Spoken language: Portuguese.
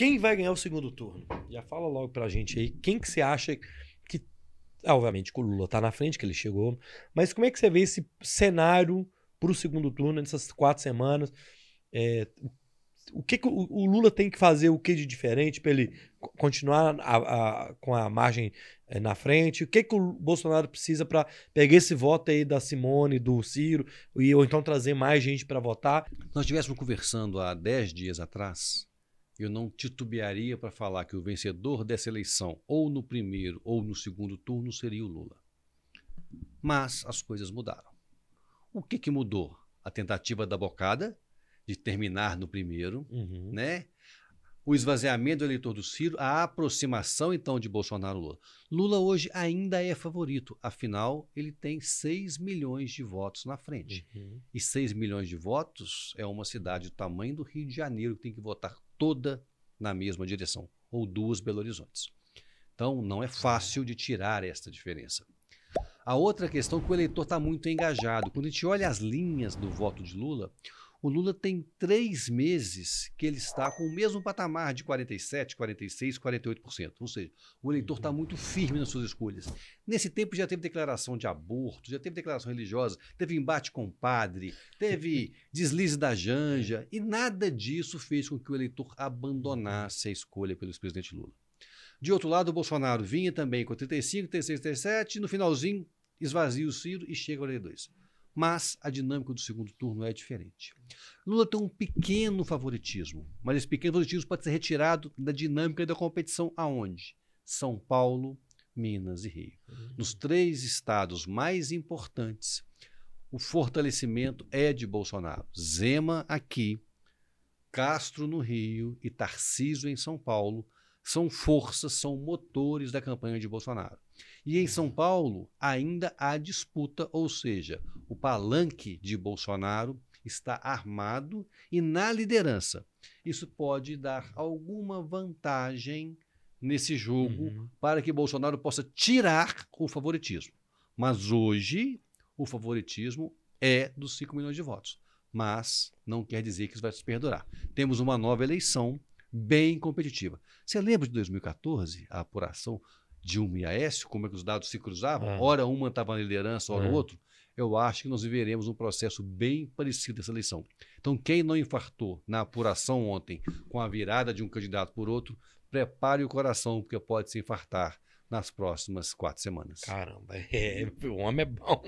Quem vai ganhar o segundo turno? Já fala logo pra gente aí, quem que você acha que. Ah, obviamente que o Lula tá na frente, que ele chegou, mas como é que você vê esse cenário pro segundo turno nessas quatro semanas? É, o que, que o, o, Lula tem que fazer o que de diferente para ele continuar a, a, com a margem é, na frente? O que, que o Bolsonaro precisa para pegar esse voto aí da Simone, do Ciro, e, ou então trazer mais gente para votar? Nós estivéssemos conversando há 10 dias atrás eu não titubearia para falar que o vencedor dessa eleição, ou no primeiro ou no segundo turno, seria o Lula. Mas as coisas mudaram. O que, que mudou? A tentativa da bocada de terminar no primeiro, uhum. né? O esvaziamento do eleitor do Ciro, a aproximação então de Bolsonaro-Lula. Lula hoje ainda é favorito, afinal ele tem 6 milhões de votos na frente. Uhum. E 6 milhões de votos é uma cidade do tamanho do Rio de Janeiro que tem que votar toda na mesma direção, ou duas Belo Horizontes. Então, não é fácil de tirar esta diferença. A outra questão é que o eleitor está muito engajado. Quando a gente olha as linhas do voto de Lula, o Lula tem três meses que ele está com o mesmo patamar de 47, 46, 48%. Ou seja, o eleitor está uhum. muito firme nas suas escolhas. Nesse tempo já teve declaração de aborto, já teve declaração religiosa, teve embate com o padre, teve deslize da janja, e nada disso fez com que o eleitor abandonasse a escolha pelo ex-presidente Lula. De outro lado, o Bolsonaro vinha também com 35, 36, 37, e no finalzinho esvazia o Ciro e chega ao 42. Mas a dinâmica do segundo turno é diferente. Lula tem um pequeno favoritismo, mas esse pequeno favoritismo pode ser retirado da dinâmica da competição aonde? São Paulo, Minas e Rio. Uhum. Nos três estados mais importantes, o fortalecimento é de Bolsonaro. Zema aqui, Castro no Rio e Tarcísio em São Paulo são forças, são motores da campanha de Bolsonaro. E em São Paulo ainda há disputa, ou seja, o palanque de Bolsonaro está armado e na liderança. Isso pode dar alguma vantagem nesse jogo uhum. para que Bolsonaro possa tirar o favoritismo. Mas hoje o favoritismo é dos 5 milhões de votos. Mas não quer dizer que isso vai se perdurar. Temos uma nova eleição bem competitiva. Você lembra de 2014, a apuração de um IAS, como é que os dados se cruzavam? É. Ora uma estava na liderança, ora é. o outro. Eu acho que nós viveremos um processo bem parecido dessa eleição. Então, quem não infartou na apuração ontem com a virada de um candidato por outro, prepare o coração, porque pode se infartar nas próximas quatro semanas. Caramba, é, o homem é bom.